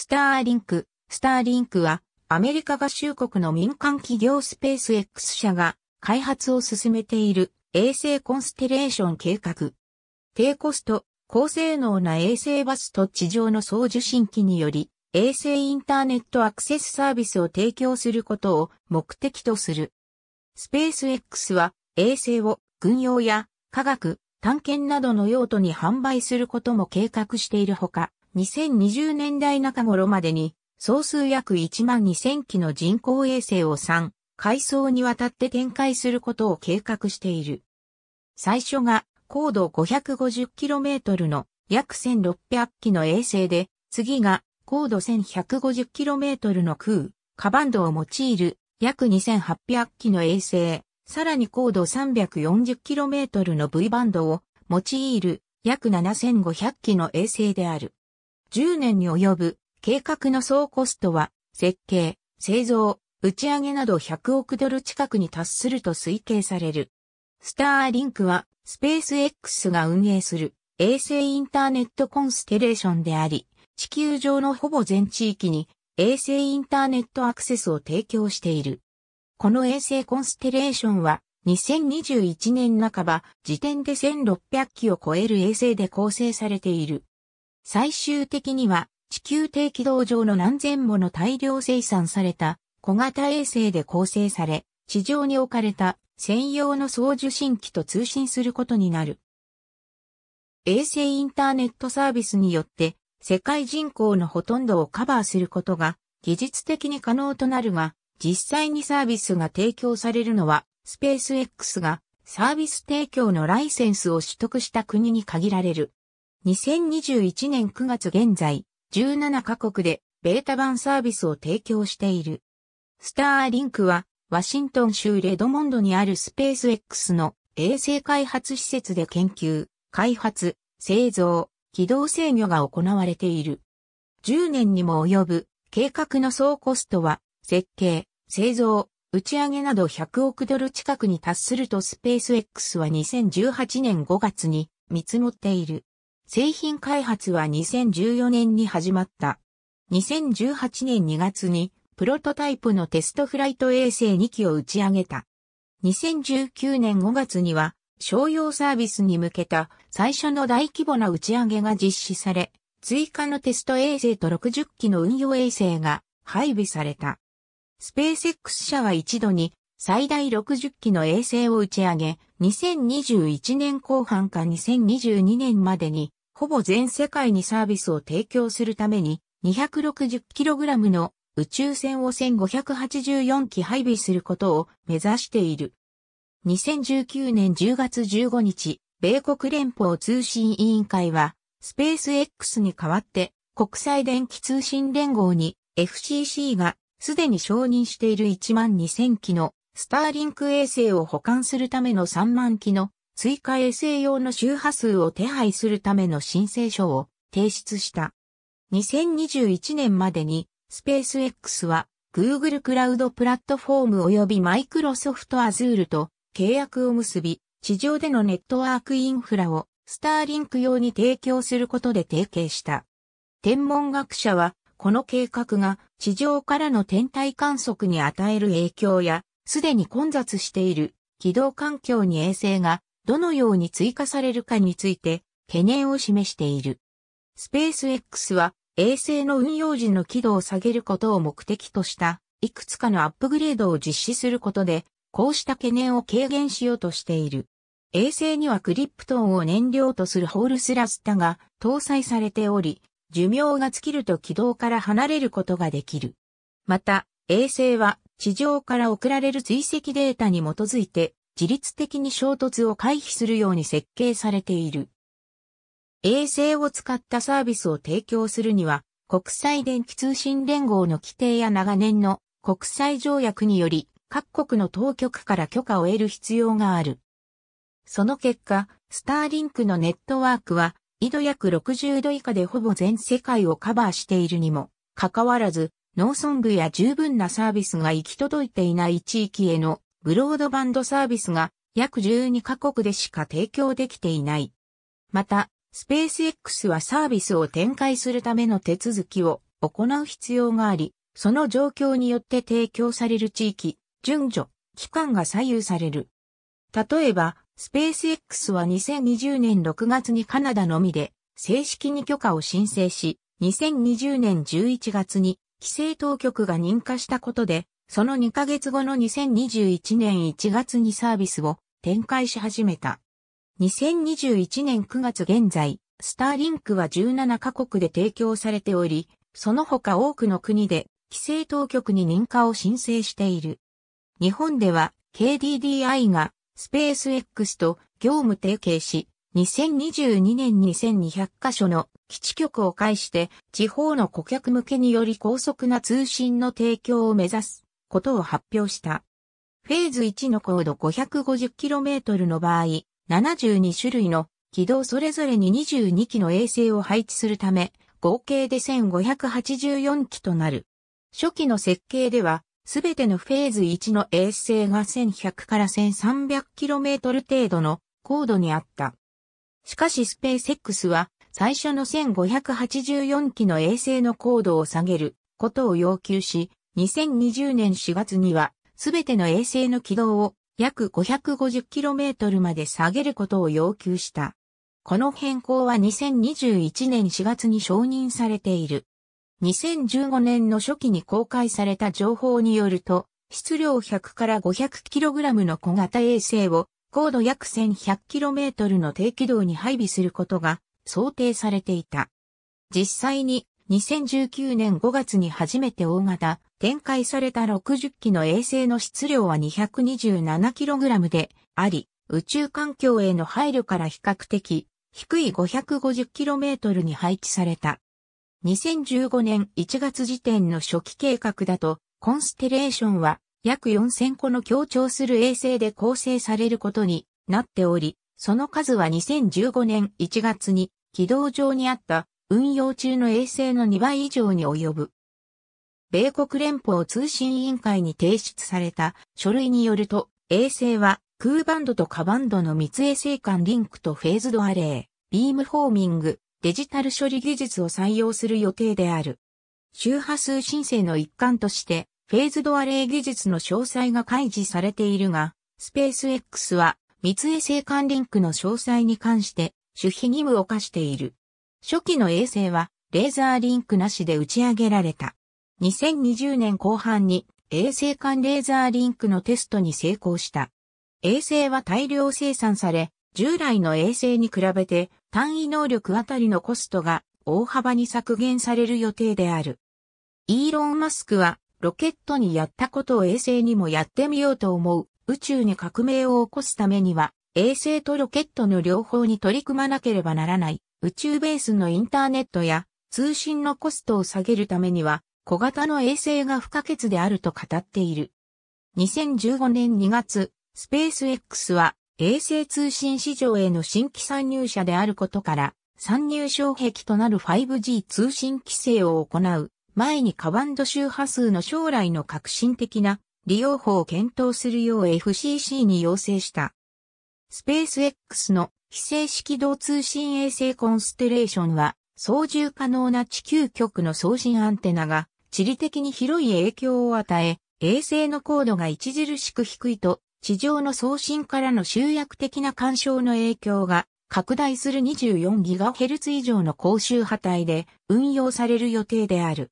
スターリンク。スターリンクは、アメリカ合衆国の民間企業スペース X 社が開発を進めている衛星コンステレーション計画。低コスト、高性能な衛星バスと地上の送受信機により、衛星インターネットアクセスサービスを提供することを目的とする。スペース X は衛星を軍用や科学、探検などの用途に販売することも計画しているほか、2020年代中頃までに、総数約1万2000機の人工衛星を3、階層にわたって展開することを計画している。最初が高度 550km の約1600機の衛星で、次が高度 1150km の空、カバンドを用いる約2800機の衛星、さらに高度 340km の V バンドを用いる約7500機の衛星である。10年に及ぶ計画の総コストは、設計、製造、打ち上げなど100億ドル近くに達すると推計される。スターリンクは、スペース X が運営する衛星インターネットコンステレーションであり、地球上のほぼ全地域に衛星インターネットアクセスを提供している。この衛星コンステレーションは、2021年半ば時点で1600機を超える衛星で構成されている。最終的には地球低軌道上の何千もの大量生産された小型衛星で構成され、地上に置かれた専用の送受信機と通信することになる。衛星インターネットサービスによって世界人口のほとんどをカバーすることが技術的に可能となるが、実際にサービスが提供されるのはスペース X がサービス提供のライセンスを取得した国に限られる。2021年9月現在、17カ国でベータ版サービスを提供している。スターリンクは、ワシントン州レドモンドにあるスペース X の衛星開発施設で研究、開発、製造、軌道制御が行われている。10年にも及ぶ計画の総コストは、設計、製造、打ち上げなど100億ドル近くに達するとスペース X は2018年5月に見積もっている。製品開発は2014年に始まった。2018年2月にプロトタイプのテストフライト衛星2機を打ち上げた。2019年5月には商用サービスに向けた最初の大規模な打ち上げが実施され、追加のテスト衛星と60機の運用衛星が配備された。スペース X 社は一度に最大60機の衛星を打ち上げ、2021年後半か2022年までにほぼ全世界にサービスを提供するために 260kg の宇宙船を1584機配備することを目指している。2019年10月15日、米国連邦通信委員会は、スペース X に代わって国際電気通信連合に FCC がすでに承認している1万2000機のスターリンク衛星を保管するための3万機の追加衛星用の周波数を手配するための申請書を提出した。2021年までに、スペース X は Google クラウドプラットフォーム及び Microsoft Azure と契約を結び、地上でのネットワークインフラをスターリンク用に提供することで提携した。天文学者は、この計画が地上からの天体観測に与える影響や、すでに混雑している軌道環境に衛星がどのように追加されるかについて懸念を示している。スペース X は衛星の運用時の軌道を下げることを目的としたいくつかのアップグレードを実施することでこうした懸念を軽減しようとしている。衛星にはクリプトンを燃料とするホールスラスタが搭載されており、寿命が尽きると軌道から離れることができる。また、衛星は地上から送られる追跡データに基づいて自律的に衝突を回避するように設計されている。衛星を使ったサービスを提供するには、国際電気通信連合の規定や長年の国際条約により、各国の当局から許可を得る必要がある。その結果、スターリンクのネットワークは、緯度約60度以下でほぼ全世界をカバーしているにも、かかわらず、農村部や十分なサービスが行き届いていない地域へのブロードバンドサービスが約12カ国でしか提供できていない。また、スペース X はサービスを展開するための手続きを行う必要があり、その状況によって提供される地域、順序、期間が左右される。例えば、スペース X は2020年6月にカナダのみで正式に許可を申請し、2020年11月に規制当局が認可したことでその2ヶ月後の2021年1月にサービスを展開し始めた。2021年9月現在、スターリンクは17カ国で提供されており、その他多くの国で規制当局に認可を申請している。日本では KDDI がスペース X と業務提携し、2022年2200カ所の基地局を介して地方の顧客向けにより高速な通信の提供を目指すことを発表した。フェーズ1の高度 550km の場合、72種類の軌道それぞれに22機の衛星を配置するため、合計で1584機となる。初期の設計では、すべてのフェーズ1の衛星が1100から 1300km 程度の高度にあった。しかしスペース X は最初の1584機の衛星の高度を下げることを要求し、2020年4月には、すべての衛星の軌道を約 550km まで下げることを要求した。この変更は2021年4月に承認されている。2015年の初期に公開された情報によると、質量100から 500kg の小型衛星を高度約 1100km の低軌道に配備することが想定されていた。実際に2019年5月に初めて大型展開された60機の衛星の質量は 227kg であり、宇宙環境への配慮から比較的低い 550km に配置された。2015年1月時点の初期計画だと、コンステレーションは約4000個の協調する衛星で構成されることになっており、その数は2015年1月に軌道上にあった運用中の衛星の2倍以上に及ぶ。米国連邦通信委員会に提出された書類によると、衛星は空バンドとカバンドの密衛星間リンクとフェーズドアレイ、ビームフォーミング、デジタル処理技術を採用する予定である。周波数申請の一環として、フェーズドアレイ技術の詳細が開示されているが、スペース X は密衛星間リンクの詳細に関して守秘義務を課している。初期の衛星はレーザーリンクなしで打ち上げられた。2020年後半に衛星間レーザーリンクのテストに成功した。衛星は大量生産され、従来の衛星に比べて単位能力あたりのコストが大幅に削減される予定である。イーロン・マスクはロケットにやったことを衛星にもやってみようと思う宇宙に革命を起こすためには衛星とロケットの両方に取り組まなければならない宇宙ベースのインターネットや通信のコストを下げるためには小型の衛星が不可欠であると語っている。2015年2月、スペース X は衛星通信市場への新規参入者であることから、参入障壁となる 5G 通信規制を行う前にカバンド周波数の将来の革新的な利用法を検討するよう FCC に要請した。スペース X の非正式動通信衛星コンステレーションは操縦可能な地球局の送信アンテナが地理的に広い影響を与え、衛星の高度が著しく低いと、地上の送信からの集約的な干渉の影響が拡大する 24GHz 以上の高周波帯で運用される予定である。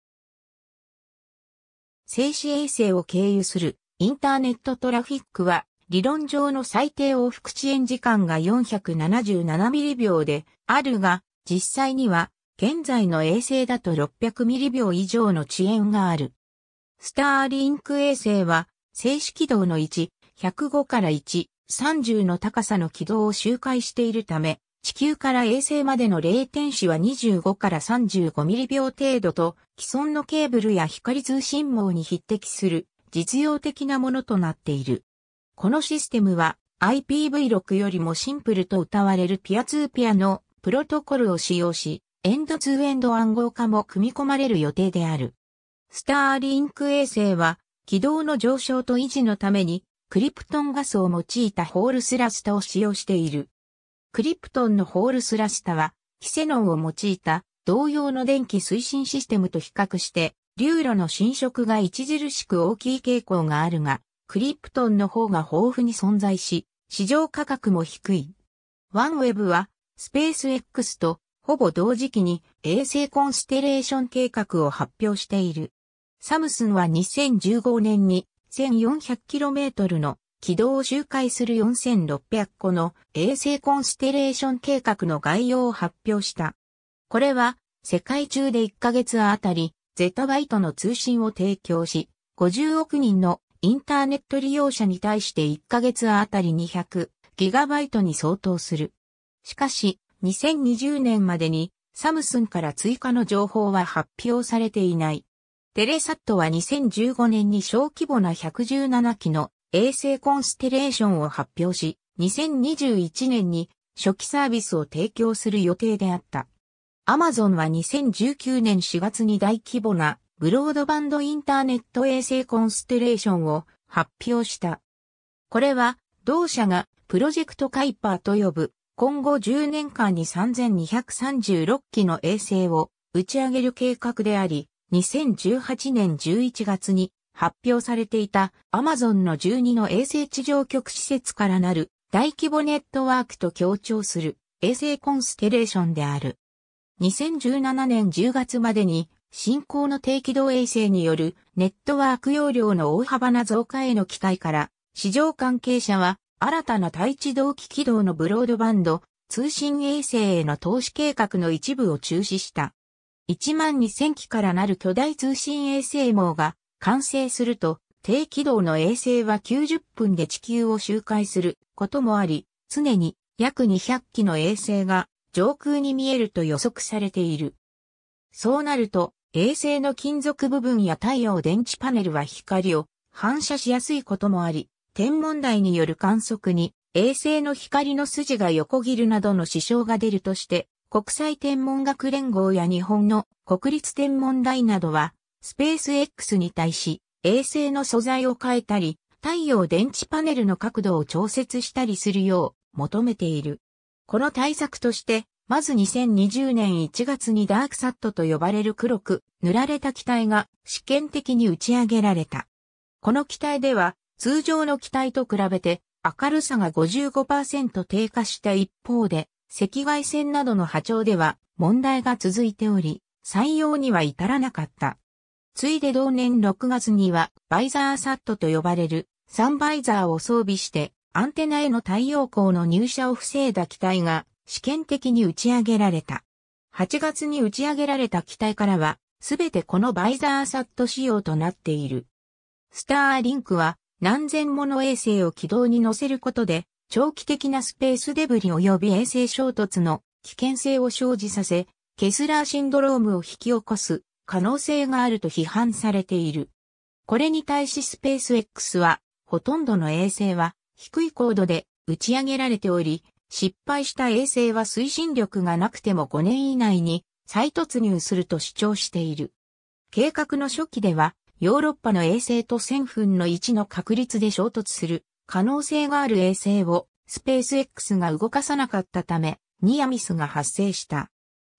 静止衛星を経由するインターネットトラフィックは理論上の最低往復遅延時間が4 7 7リ秒であるが、実際には現在の衛星だと600ミリ秒以上の遅延がある。スターリンク衛星は、静止軌道の1、105から1、30の高さの軌道を周回しているため、地球から衛星までの0点子は25から35ミリ秒程度と、既存のケーブルや光通信網に匹敵する実用的なものとなっている。このシステムは IPv6 よりもシンプルと謳われるピアツーピアのプロトコルを使用し、エンドツーエンド暗号化も組み込まれる予定である。スターリンク衛星は軌道の上昇と維持のためにクリプトンガスを用いたホールスラスタを使用している。クリプトンのホールスラスタはキセノンを用いた同様の電気推進システムと比較して流路の侵食が著しく大きい傾向があるが、クリプトンの方が豊富に存在し、市場価格も低い。ワンウェブは、スペース X とほぼ同時期に衛星コンステレーション計画を発表している。サムスンは2015年に 1400km の軌道を周回する4600個の衛星コンステレーション計画の概要を発表した。これは世界中で1ヶ月あたりゼタバイトの通信を提供し、50億人のインターネット利用者に対して1ヶ月あたり200ギガバイトに相当する。しかし、2020年までにサムスンから追加の情報は発表されていない。テレサットは2015年に小規模な117機の衛星コンステレーションを発表し、2021年に初期サービスを提供する予定であった。アマゾンは2019年4月に大規模なブロードバンドインターネット衛星コンステレーションを発表した。これは同社がプロジェクトカイパーと呼ぶ今後10年間に3236機の衛星を打ち上げる計画であり、2018年11月に発表されていた Amazon の12の衛星地上局施設からなる大規模ネットワークと協調する衛星コンステレーションである。2017年10月までに進行の低軌道衛星によるネットワーク容量の大幅な増加への期待から市場関係者は新たな対地同期軌道のブロードバンド、通信衛星への投資計画の一部を中止した。1万2000機からなる巨大通信衛星網が完成すると、低軌道の衛星は90分で地球を周回することもあり、常に約200機の衛星が上空に見えると予測されている。そうなると、衛星の金属部分や太陽電池パネルは光を反射しやすいこともあり、天文台による観測に、衛星の光の筋が横切るなどの支障が出るとして、国際天文学連合や日本の国立天文台などは、スペース X に対し、衛星の素材を変えたり、太陽電池パネルの角度を調節したりするよう求めている。この対策として、まず2020年1月にダークサットと呼ばれる黒く塗られた機体が試験的に打ち上げられた。この機体では通常の機体と比べて明るさが55%低下した一方で、赤外線などの波長では問題が続いており、採用には至らなかった。ついで同年6月にはバイザーサットと呼ばれるサンバイザーを装備してアンテナへの太陽光の入射を防いだ機体が試験的に打ち上げられた。8月に打ち上げられた機体からは、すべてこのバイザーサット仕様となっている。スターリンクは何千もの衛星を軌道に乗せることで、長期的なスペースデブリ及び衛星衝突の危険性を生じさせ、ケスラーシンドロームを引き起こす可能性があると批判されている。これに対しスペース X は、ほとんどの衛星は低い高度で打ち上げられており、失敗した衛星は推進力がなくても5年以内に再突入すると主張している。計画の初期ではヨーロッパの衛星と1000分の1の確率で衝突する可能性がある衛星をスペース X が動かさなかったため、ニアミスが発生した。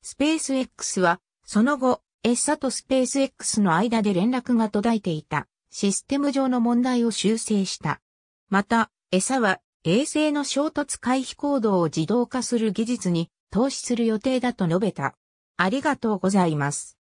スペース X は、その後、エッサとスペース X の間で連絡が途絶えていたシステム上の問題を修正した。また、エサは衛星の衝突回避行動を自動化する技術に投資する予定だと述べた。ありがとうございます。